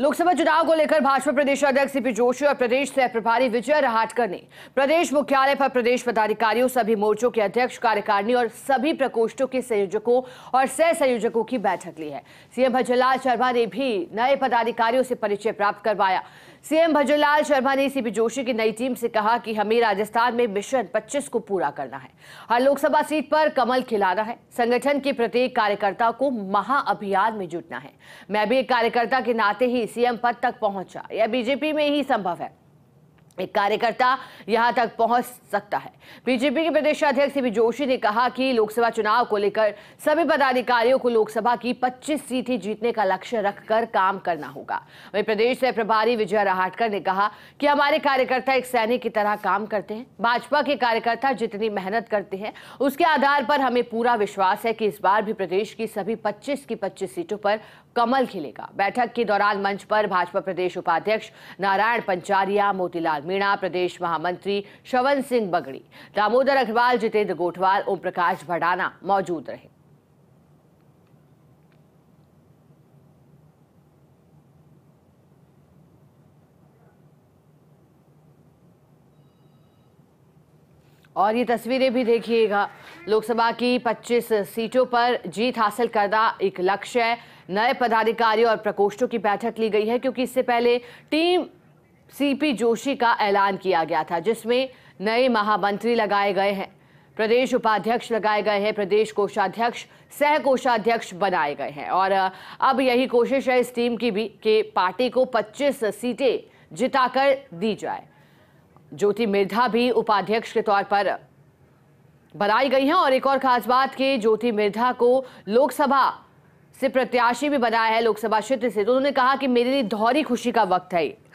लोकसभा चुनाव को लेकर भाजपा प्रदेश अध्यक्ष सीपी जोशी और प्रदेश सह प्रभारी विजय रहाटकर ने प्रदेश मुख्यालय पर प्रदेश पदाधिकारियों सभी मोर्चों के अध्यक्ष कार्यकारिणी और सभी प्रकोष्ठों के संयोजकों और सह संयोजकों की बैठक ली है सीएम भजनलाल शर्मा ने भी नए पदाधिकारियों से परिचय प्राप्त करवाया सीएम भजनलाल शर्मा ने सीपी जोशी की नई टीम से कहा कि हमें राजस्थान में मिशन 25 को पूरा करना है हर लोकसभा सीट पर कमल खिलाना है संगठन के प्रत्येक कार्यकर्ता को महाअभियान में जुटना है मैं भी एक कार्यकर्ता के नाते ही सीएम पद तक पहुंचा यह बीजेपी में ही संभव है एक कार्यकर्ता यहां तक पहुंच सकता है बीजेपी के प्रदेश अध्यक्ष सीबी जोशी ने कहा कि लोकसभा चुनाव को लेकर सभी पदाधिकारियों को लोकसभा की 25 सीटें जीतने का लक्ष्य रखकर काम करना होगा वही प्रदेश से प्रभारी विजय राहटकर ने कहा कि हमारे कार्यकर्ता एक सैनिक की तरह काम करते हैं भाजपा के कार्यकर्ता जितनी मेहनत करते हैं उसके आधार पर हमें पूरा विश्वास है कि इस बार भी प्रदेश की सभी पच्चीस की पच्चीस सीटों पर कमल खिलेगा बैठक के दौरान मंच पर भाजपा प्रदेश उपाध्यक्ष नारायण पंचारिया मोतीलाल मीणा प्रदेश महामंत्री श्रवण सिंह बगड़ी दामोदर अग्रवाल जितेंद्र गोठवाल ओम प्रकाश भडाना मौजूद रहे और ये तस्वीरें भी देखिएगा लोकसभा की 25 सीटों पर जीत हासिल करना एक लक्ष्य है नए पदाधिकारियों और प्रकोष्ठों की बैठक ली गई है क्योंकि इससे पहले टीम सीपी जोशी का ऐलान किया गया था जिसमें नए महामंत्री लगाए गए हैं प्रदेश उपाध्यक्ष लगाए गए हैं प्रदेश कोषाध्यक्ष सह कोषाध्यक्ष बनाए गए हैं और अब यही कोशिश है इस टीम की भी कि पार्टी को 25 सीटें जिताकर दी जाए ज्योति मिर्धा भी उपाध्यक्ष के तौर पर बनाई गई हैं और एक और खास बात की ज्योति मिर्धा को लोकसभा से प्रत्याशी भी बनाया है लोकसभा क्षेत्र से तो उन्होंने कहा कि मेरे लिए दोहरी खुशी का वक्त है